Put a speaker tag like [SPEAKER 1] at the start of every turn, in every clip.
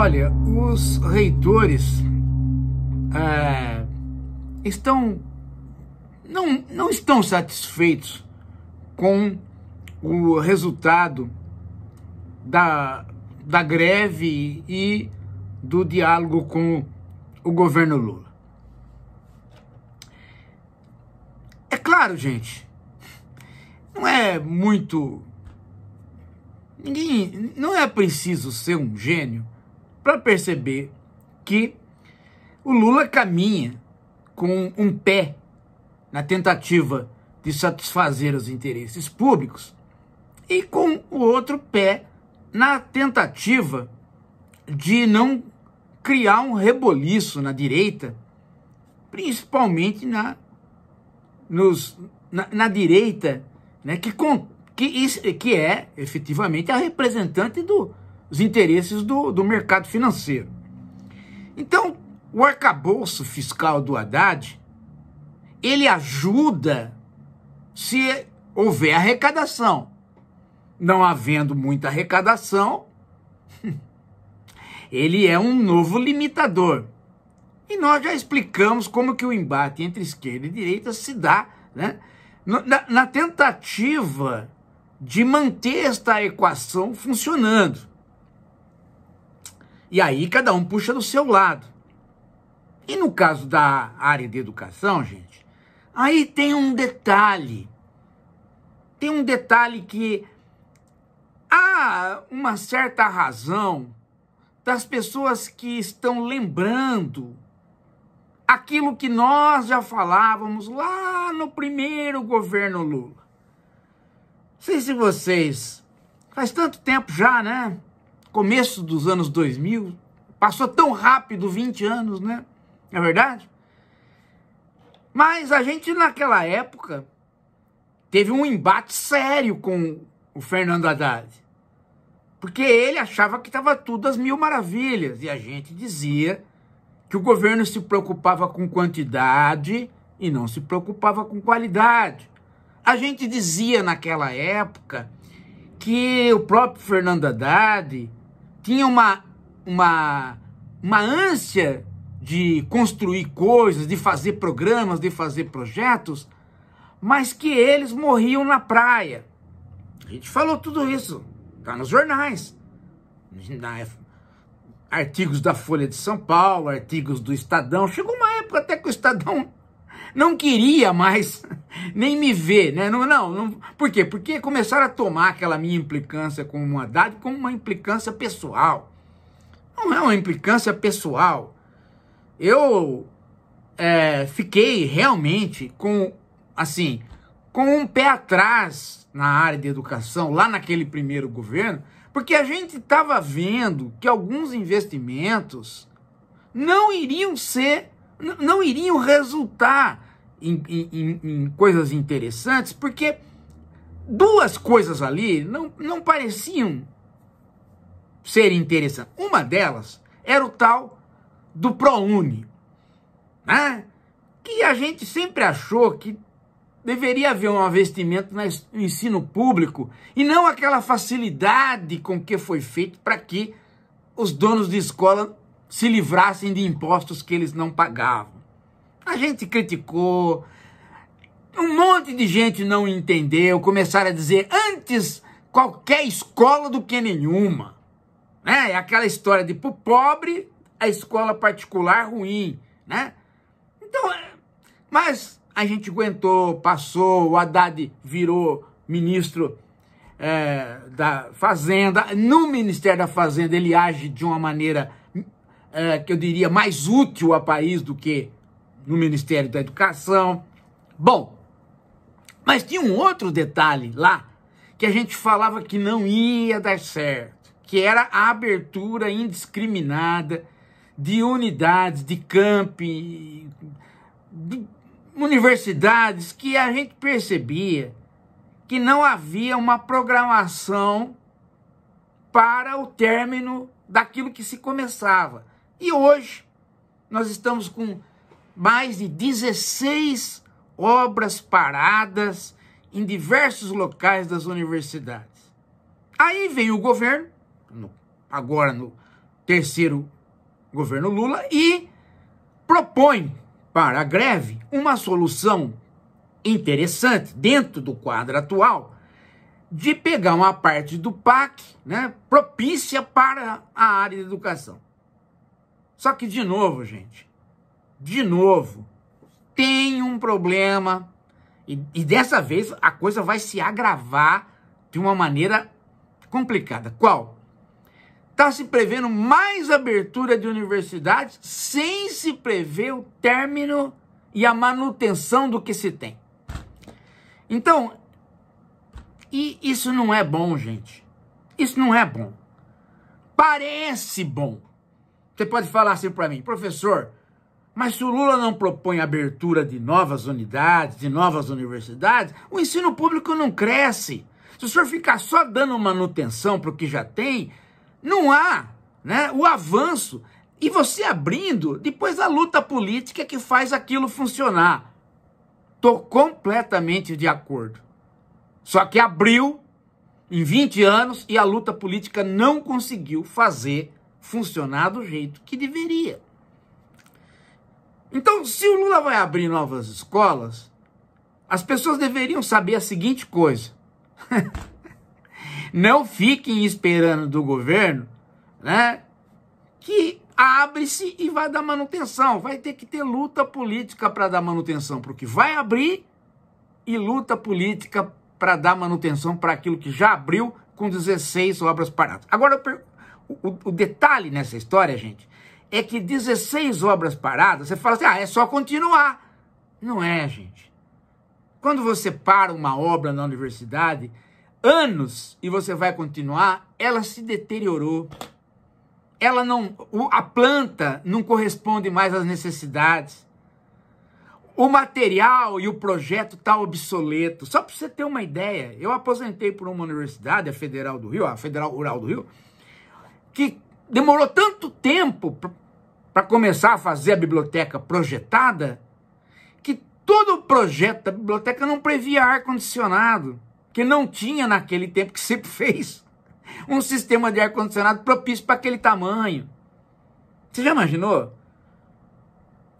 [SPEAKER 1] Olha, os reitores é, estão não, não estão satisfeitos com o resultado da, da greve e do diálogo com o governo Lula. É claro, gente, não é muito. Ninguém, não é preciso ser um gênio para perceber que o Lula caminha com um pé na tentativa de satisfazer os interesses públicos e com o outro pé na tentativa de não criar um reboliço na direita, principalmente na, nos, na, na direita, né, que, com, que, que é efetivamente a representante do, os interesses do, do mercado financeiro. Então, o arcabouço fiscal do Haddad, ele ajuda se houver arrecadação. Não havendo muita arrecadação, ele é um novo limitador. E nós já explicamos como que o embate entre esquerda e direita se dá, né? Na, na tentativa de manter esta equação funcionando. E aí cada um puxa do seu lado. E no caso da área de educação, gente, aí tem um detalhe. Tem um detalhe que há uma certa razão das pessoas que estão lembrando aquilo que nós já falávamos lá no primeiro governo Lula. Não sei se vocês. Faz tanto tempo já, né? começo dos anos 2000. Passou tão rápido 20 anos, né? Não é verdade? Mas a gente naquela época teve um embate sério com o Fernando Haddad. Porque ele achava que estava tudo às mil maravilhas. E a gente dizia que o governo se preocupava com quantidade e não se preocupava com qualidade. A gente dizia naquela época que o próprio Fernando Haddad tinha uma, uma, uma ânsia de construir coisas, de fazer programas, de fazer projetos, mas que eles morriam na praia. A gente falou tudo isso, tá nos jornais, na, artigos da Folha de São Paulo, artigos do Estadão. Chegou uma época até que o Estadão não queria mais nem me ver, né? Não, não, não, por quê? Porque começaram a tomar aquela minha implicância com o Haddad como uma implicância pessoal. Não é uma implicância pessoal. Eu é, fiquei realmente com, assim, com um pé atrás na área de educação, lá naquele primeiro governo, porque a gente estava vendo que alguns investimentos não iriam ser não iriam resultar em, em, em coisas interessantes, porque duas coisas ali não, não pareciam ser interessantes. Uma delas era o tal do ProUni, né? que a gente sempre achou que deveria haver um investimento no ensino público e não aquela facilidade com que foi feito para que os donos de escola se livrassem de impostos que eles não pagavam. A gente criticou, um monte de gente não entendeu, começaram a dizer antes qualquer escola do que nenhuma. Né? É aquela história de pro pobre, a escola particular ruim, né? Então, é, mas a gente aguentou, passou, o Haddad virou ministro é, da Fazenda. No Ministério da Fazenda ele age de uma maneira é, que eu diria, mais útil a país do que no Ministério da Educação. Bom, mas tinha um outro detalhe lá que a gente falava que não ia dar certo, que era a abertura indiscriminada de unidades, de campi, de universidades que a gente percebia que não havia uma programação para o término daquilo que se começava. E hoje nós estamos com mais de 16 obras paradas em diversos locais das universidades. Aí vem o governo, agora no terceiro governo Lula, e propõe para a greve uma solução interessante dentro do quadro atual de pegar uma parte do PAC, né, propícia para a área de educação. Só que, de novo, gente, de novo, tem um problema. E, e dessa vez a coisa vai se agravar de uma maneira complicada. Qual? Está se prevendo mais abertura de universidades sem se prever o término e a manutenção do que se tem. Então, e isso não é bom, gente. Isso não é bom. Parece bom. Você pode falar assim para mim, professor, mas se o Lula não propõe abertura de novas unidades, de novas universidades, o ensino público não cresce. Se o senhor ficar só dando manutenção para o que já tem, não há né, o avanço. E você abrindo, depois a luta política que faz aquilo funcionar. Estou completamente de acordo. Só que abriu em 20 anos e a luta política não conseguiu fazer funcionar do jeito que deveria. Então, se o Lula vai abrir novas escolas, as pessoas deveriam saber a seguinte coisa: não fiquem esperando do governo, né, que abre-se e vai dar manutenção. Vai ter que ter luta política para dar manutenção para o que vai abrir e luta política para dar manutenção para aquilo que já abriu com 16 obras paradas. Agora eu pergunto, o, o detalhe nessa história, gente, é que 16 obras paradas, você fala assim, ah, é só continuar. Não é, gente. Quando você para uma obra na universidade, anos e você vai continuar, ela se deteriorou. Ela não, a planta não corresponde mais às necessidades. O material e o projeto tá obsoleto. Só para você ter uma ideia, eu aposentei por uma universidade, a Federal do Rio, a Federal Rural do Rio, que demorou tanto tempo para começar a fazer a biblioteca projetada, que todo o projeto da biblioteca não previa ar-condicionado, que não tinha naquele tempo que sempre fez um sistema de ar-condicionado propício para aquele tamanho. Você já imaginou?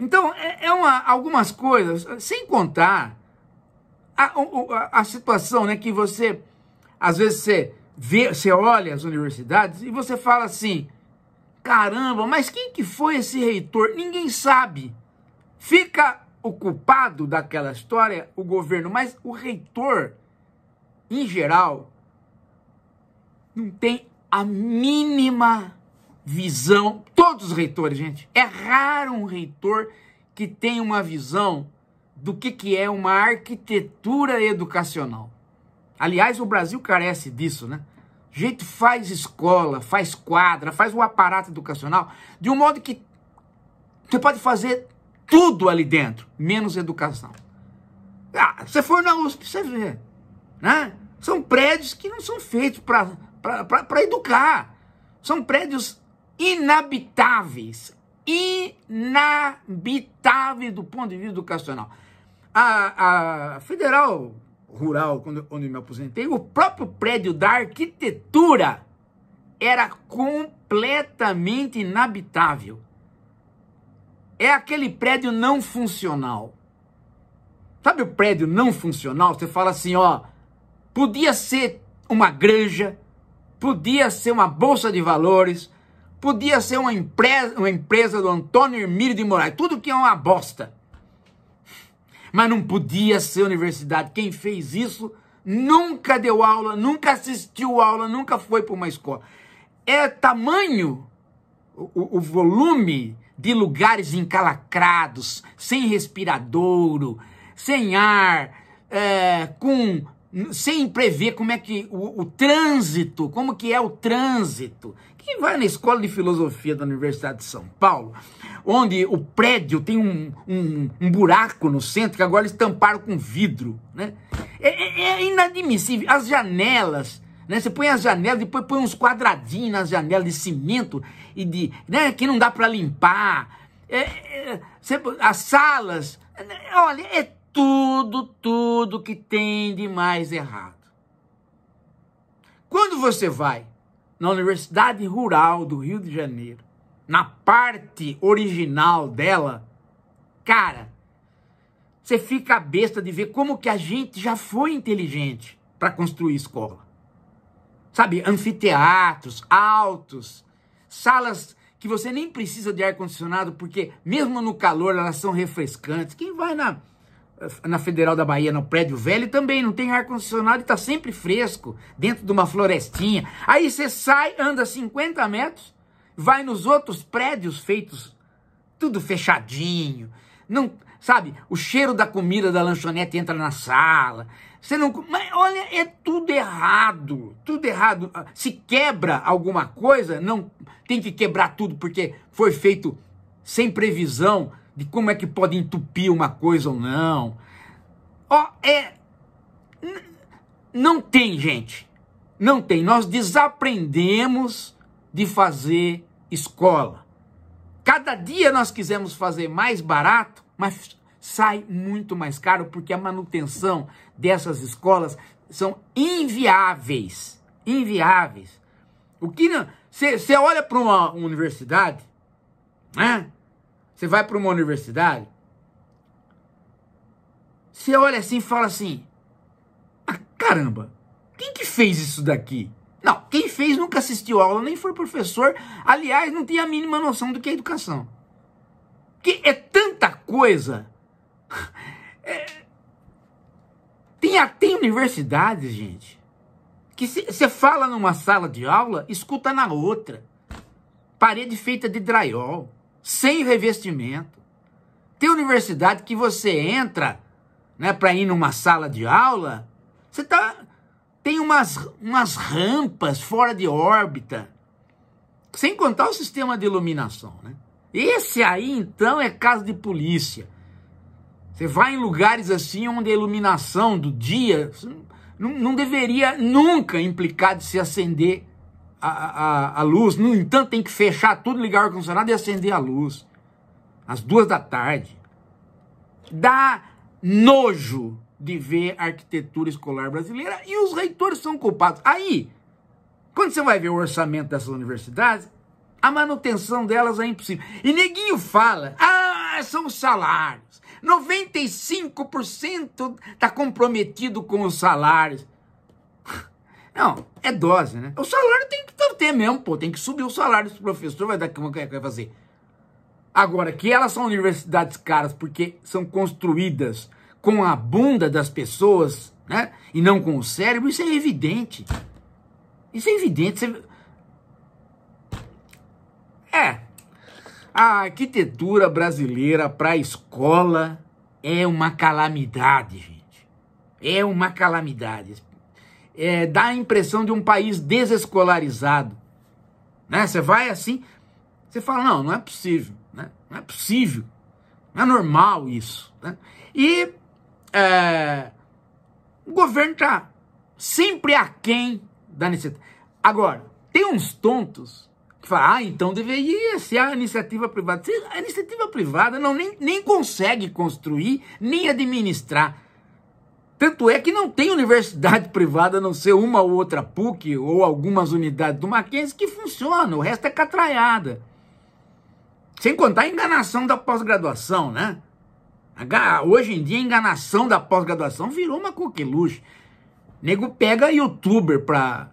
[SPEAKER 1] Então, é, é uma, algumas coisas, sem contar a, a, a situação né, que você, às vezes, você vê, você olha as universidades e você fala assim: caramba, mas quem que foi esse reitor? Ninguém sabe. Fica o culpado daquela história o governo, mas o reitor, em geral, não tem a mínima visão. Todos os reitores, gente, é raro um reitor que tem uma visão do que, que é uma arquitetura educacional. Aliás, o Brasil carece disso, né? A gente faz escola, faz quadra, faz um aparato educacional de um modo que você pode fazer tudo ali dentro, menos educação. Ah, você for na USP, você vê. Né? São prédios que não são feitos para educar. São prédios inabitáveis. Inabitáveis do ponto de vista educacional. A, a Federal rural, quando, quando eu me aposentei, o próprio prédio da arquitetura era completamente inabitável. É aquele prédio não funcional. Sabe o prédio não funcional? Você fala assim, ó, podia ser uma granja, podia ser uma bolsa de valores, podia ser uma empresa, uma empresa do Antônio Hermílio de Moraes, tudo que é uma bosta mas não podia ser universidade. Quem fez isso nunca deu aula, nunca assistiu aula, nunca foi para uma escola. É tamanho, o, o volume de lugares encalacrados, sem respiradouro, sem ar, é, com sem prever como é que o, o, trânsito, como que é o trânsito, que vai na Escola de Filosofia da Universidade de São Paulo, onde o prédio tem um, um, um buraco no centro que agora estamparam com vidro. Né? É, é, é, inadmissível. As janelas. Né? Você põe as janelas, depois põe uns quadradinhos nas janelas de cimento e de né? que não dá para limpar. É, é, você, as salas. Olha, é tudo, tudo que tem de mais errado. Quando você vai na Universidade Rural do Rio de Janeiro, na parte original dela, cara, você fica besta de ver como que a gente já foi inteligente para construir escola. Sabe, anfiteatros, altos, salas que você nem precisa de ar-condicionado, porque mesmo no calor elas são refrescantes. Quem vai na na Federal da Bahia, no prédio velho, também não tem ar-condicionado e tá sempre fresco, dentro de uma florestinha. Aí você sai, anda 50 metros, vai nos outros prédios feitos tudo fechadinho. Não, sabe, o cheiro da comida da lanchonete entra na sala. Você não, mas olha, é tudo errado, tudo errado. Ah, se quebra alguma coisa, não tem que quebrar tudo porque foi feito sem previsão, de como é que pode entupir uma coisa ou não. Ó, oh, é. Não tem, gente. Não tem. Nós desaprendemos de fazer escola. Cada dia nós quisemos fazer mais barato, mas sai muito mais caro porque a manutenção dessas escolas são inviáveis. Inviáveis. O que não. Você olha para uma universidade, né? Você vai para uma universidade, você olha assim e fala assim: ah, caramba, quem que fez isso daqui? Não, quem fez nunca assistiu aula, nem foi professor. Aliás, não tem a mínima noção do que é educação. Que é tanta coisa. É... Tem até universidades, gente, que você fala numa sala de aula, escuta na outra. Parede feita de drywall sem revestimento. Tem universidade que você entra né, para ir numa sala de aula, você tá, tem umas, umas rampas fora de órbita, sem contar o sistema de iluminação. Né? Esse aí, então, é caso de polícia. Você vai em lugares assim onde a iluminação do dia não, não deveria nunca implicar de se acender a, a, a luz. No entanto, tem que fechar tudo, ligar o ar-condicionado e acender a luz. Às duas da tarde. Dá nojo de ver a arquitetura escolar brasileira e os reitores são culpados. Aí, quando você vai ver o orçamento dessas universidades, a manutenção delas é impossível. E neguinho fala, ah, são os salários. 95% está comprometido com os salários. Não, é dose, né? O salário tem que ter mesmo, pô. Tem que subir o salário dos professor, vai dar como é que vai fazer. Agora, que elas são universidades caras porque são construídas com a bunda das pessoas, né? E não com o cérebro, isso é evidente. Isso é evidente. Você... É. A arquitetura brasileira para a escola é uma calamidade, gente. É uma calamidade é, dá a impressão de um país desescolarizado. Né? Você vai assim, você fala, não, não é possível, né? não é possível, não é normal isso. Né? E é, o governo está sempre aquém da necessidade. Agora, tem uns tontos que falam, ah, então deveria ser a iniciativa privada. A iniciativa privada não nem, nem consegue construir, nem administrar tanto é que não tem universidade privada, a não ser uma ou outra PUC ou algumas unidades do Mackenzie que funciona, o resto é catraiada. Sem contar a enganação da pós-graduação, né? Hoje em dia a enganação da pós-graduação virou uma coqueluche. Nego pega youtuber pra.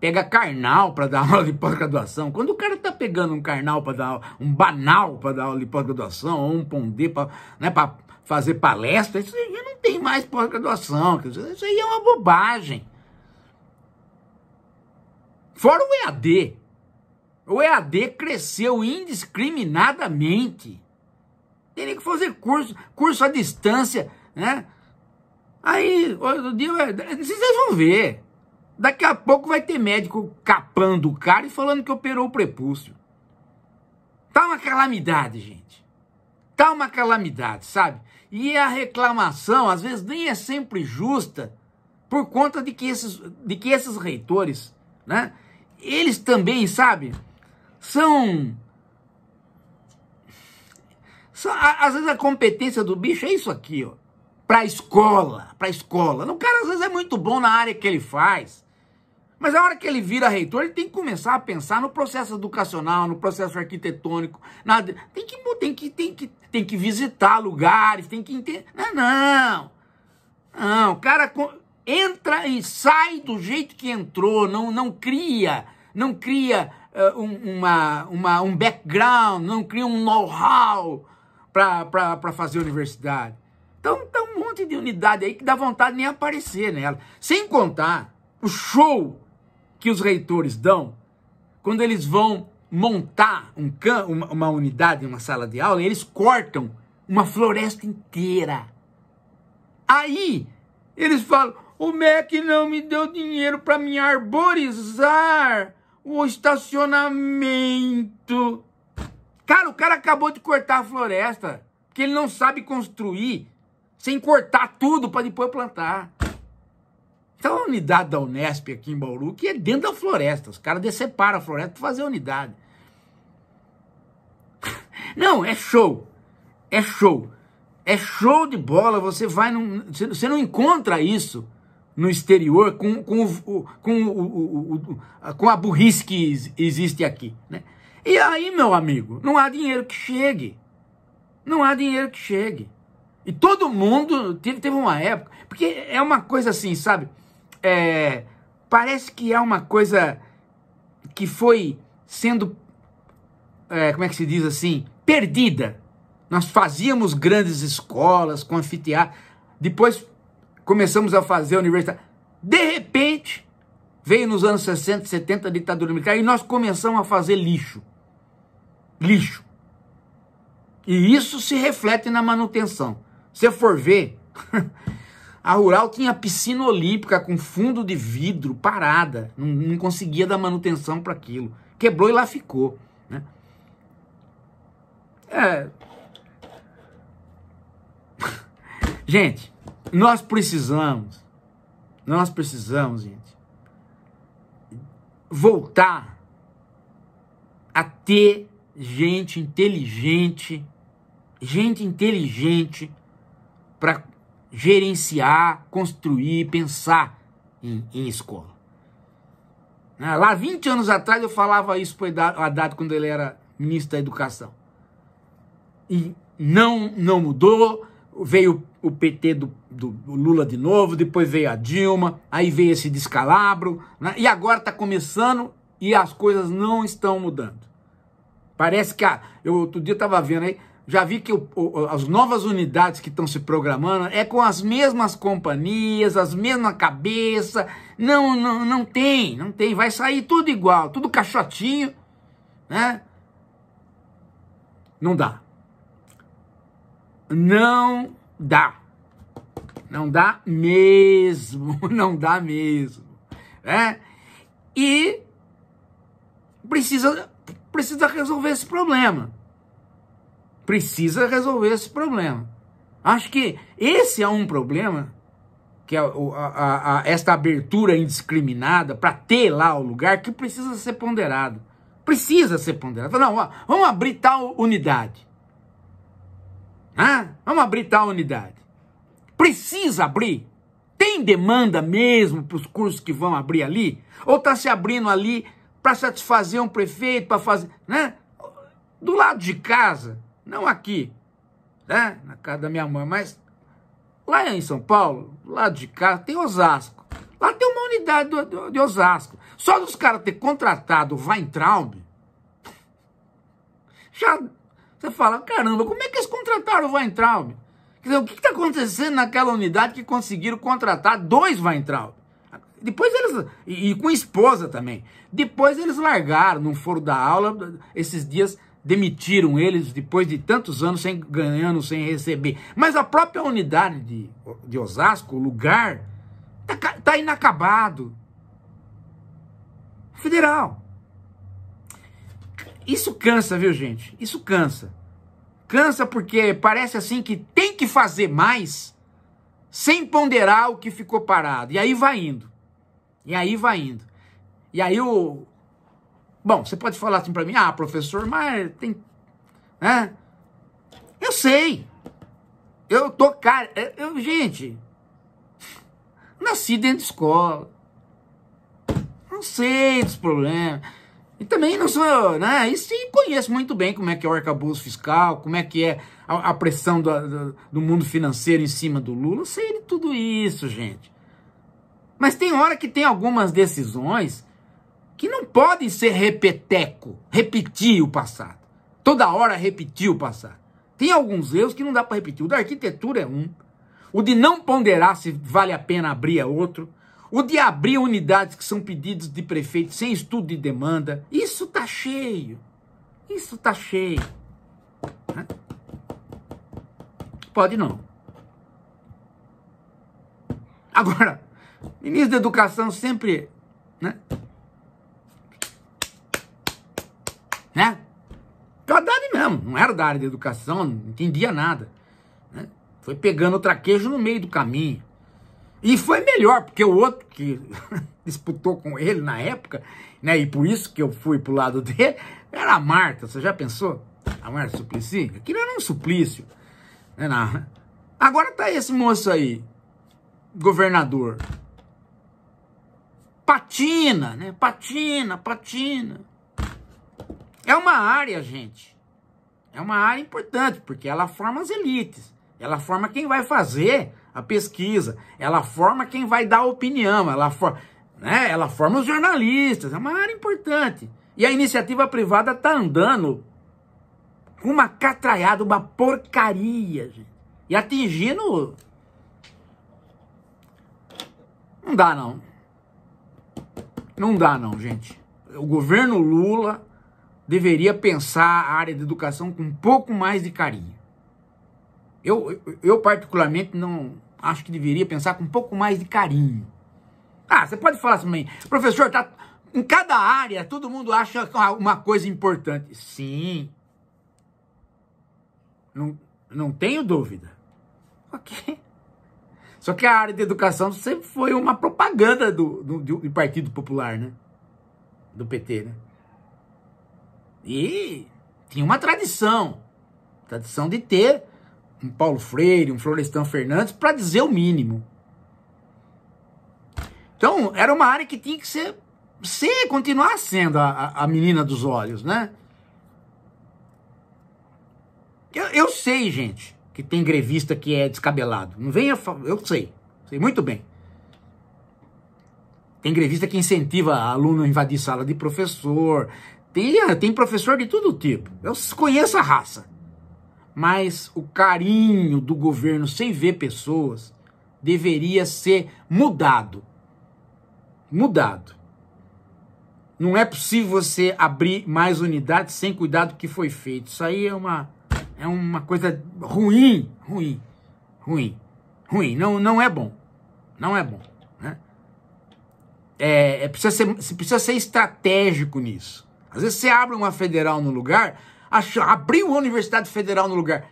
[SPEAKER 1] Pega carnal para dar aula de pós-graduação. Quando o cara tá pegando um carnal para dar um banal para dar aula de pós-graduação, ou um pondê para né, pra fazer palestra, isso já não tem mais pós-graduação. Isso aí é uma bobagem. Fora o EAD. O EAD cresceu indiscriminadamente. Teria que fazer curso, curso à distância, né? Aí, outro dia, vocês vão ver. Daqui a pouco vai ter médico capando o cara e falando que operou o prepúcio. Tá uma calamidade, gente. Tá uma calamidade, sabe? E a reclamação, às vezes, nem é sempre justa, por conta de que esses, de que esses reitores, né? Eles também, sabe, são, são a, Às vezes a competência do bicho é isso aqui, ó. Pra escola, pra escola. O cara às vezes é muito bom na área que ele faz. Mas a hora que ele vira reitor, ele tem que começar a pensar no processo educacional, no processo arquitetônico. Na... Tem, que, tem, que, tem, que, tem que visitar lugares, tem que entender. Não, é não. Não, o cara entra e sai do jeito que entrou, não, não cria, não cria uh, um, uma, uma, um background, não cria um know-how para fazer universidade. Então, tá um monte de unidade aí que dá vontade nem aparecer nela. Sem contar o show que os reitores dão quando eles vão montar um can, uma, uma unidade, uma sala de aula, eles cortam uma floresta inteira. Aí eles falam: o MEC não me deu dinheiro para me arborizar o estacionamento. Cara, o cara acabou de cortar a floresta, porque ele não sabe construir sem cortar tudo para depois plantar. Tem uma unidade da Unesp aqui em Bauru que é dentro da floresta. Os caras deceparam a floresta para fazer a unidade. Não, é show. É show. É show de bola. Você vai num, Você não encontra isso no exterior com, com, o, com, o, o, com a burrice que existe aqui. Né? E aí, meu amigo, não há dinheiro que chegue. Não há dinheiro que chegue. E todo mundo teve, teve uma época. Porque é uma coisa assim, sabe? é, parece que é uma coisa que foi sendo, é, como é que se diz assim, perdida. Nós fazíamos grandes escolas com anfiteatro, depois começamos a fazer universidade. De repente, veio nos anos 60, 70 a ditadura militar e nós começamos a fazer lixo. Lixo. E isso se reflete na manutenção. Se for ver, A Rural tinha piscina olímpica com fundo de vidro, parada. Não, não conseguia dar manutenção para aquilo. Quebrou e lá ficou. Né? É... gente, nós precisamos, nós precisamos, gente, voltar a ter gente inteligente, gente inteligente para gerenciar, construir, pensar em, em escola. Né? Lá 20 anos atrás eu falava isso para o Haddad quando ele era ministro da Educação. E não, não mudou, veio o PT do, do Lula de novo, depois veio a Dilma, aí veio esse descalabro, né? e agora está começando e as coisas não estão mudando. Parece que, a, eu outro dia estava vendo aí, já vi que o, o, as novas unidades que estão se programando é com as mesmas companhias, as mesmas cabeça. Não, não, não tem, não tem. Vai sair tudo igual, tudo caixotinho, né? Não dá. Não dá. Não dá mesmo, não dá mesmo, né? E precisa precisa resolver esse problema precisa resolver esse problema. Acho que esse é um problema, que é a, a, a, esta abertura indiscriminada para ter lá o lugar, que precisa ser ponderado. Precisa ser ponderado. Não, ó, vamos abrir tal unidade. Ah, vamos abrir tal unidade. Precisa abrir. Tem demanda mesmo para os cursos que vão abrir ali? Ou está se abrindo ali para satisfazer um prefeito, para fazer. Né? Do lado de casa, não aqui, né? Na casa da minha mãe, mas lá em São Paulo, lá de cá, tem Osasco. Lá tem uma unidade do, do, de Osasco. Só dos caras ter contratado o Weintraub, já você fala, caramba, como é que eles contrataram o Weintraub? Quer dizer, o que está acontecendo naquela unidade que conseguiram contratar dois Weintraub? Depois eles. E, e, com esposa também. Depois eles largaram, não foram da aula. Esses dias demitiram eles depois de tantos anos sem ganhando, sem receber. Mas a própria unidade de, de Osasco, o lugar, está tá inacabado. Federal. Isso cansa, viu, gente? Isso cansa. Cansa porque parece assim que tem que fazer mais sem ponderar o que ficou parado. E aí vai indo. E aí vai indo. E aí o, Bom, você pode falar assim para mim, ah, professor, mas tem. Né? Eu sei. Eu tô cara. Eu, gente, nasci dentro de escola. Não sei dos problemas. E também não sou, né? E sim, conheço muito bem como é que é o arcabouço fiscal, como é que é a, a pressão do, do, do, mundo financeiro em cima do Lula. Eu sei de tudo isso, gente. Mas tem hora que tem algumas decisões que não podem ser repeteco, repetir o passado. Toda hora repetir o passado. Tem alguns erros que não dá para repetir. O da arquitetura é um. O de não ponderar se vale a pena abrir é outro. O de abrir unidades que são pedidos de prefeito sem estudo de demanda. Isso tá cheio. Isso tá cheio. Pode não. Agora, ministro da Educação sempre né, né? Então Haddad mesmo, não era da área de educação, não entendia nada. Né? Foi pegando o traquejo no meio do caminho. E foi melhor, porque o outro que disputou com ele na época, né? E por isso que eu fui pro lado dele, era a Marta, você já pensou? A Marta Suplicy? Aquilo era um suplício. Né? Agora tá esse moço aí, governador. Patina, né? Patina, patina. É uma área, gente. É uma área importante, porque ela forma as elites. Ela forma quem vai fazer a pesquisa. Ela forma quem vai dar a opinião. Ela, for, né? ela forma os jornalistas. É uma área importante. E a iniciativa privada está andando com uma catraiada, uma porcaria, gente. E atingindo. Não dá, não. Não dá, não, gente. O governo Lula deveria pensar a área de educação com um pouco mais de carinho. Eu, eu particularmente não acho que deveria pensar com um pouco mais de carinho. Ah, você pode falar assim, professor, tá em cada área todo mundo acha uma coisa importante. Sim. Não, não tenho dúvida. Ok. Só que a área de educação sempre foi uma propaganda do, do, do Partido Popular, né? Do PT, né? E tinha uma tradição, tradição de ter um Paulo Freire, um Florestan Fernandes, para dizer o mínimo. Então, era uma área que tinha que ser, ser continuar sendo a, a menina dos olhos, né? Eu, eu sei, gente, que tem grevista que é descabelado. Não venha. Eu sei. Sei muito bem. Tem grevista que incentiva aluno a invadir sala de professor, tem, ah, tem professor de todo tipo. Eu conheço a raça. Mas o carinho do governo sem ver pessoas deveria ser mudado. Mudado. Não é possível você abrir mais unidades sem cuidar do que foi feito. Isso aí é uma, é uma coisa ruim, ruim, ruim, ruim. Não, não é bom. Não é bom. Né? É, é, precisa, ser, precisa ser estratégico nisso. Às vezes você abre uma federal no lugar, abriu uma universidade federal no lugar.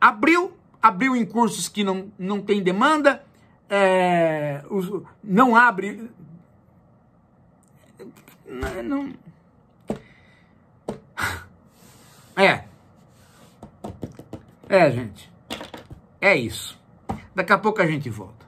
[SPEAKER 1] Abriu, abriu em cursos que não, não tem demanda, é, não abre. Não. É. É, gente. É isso. Daqui a pouco a gente volta.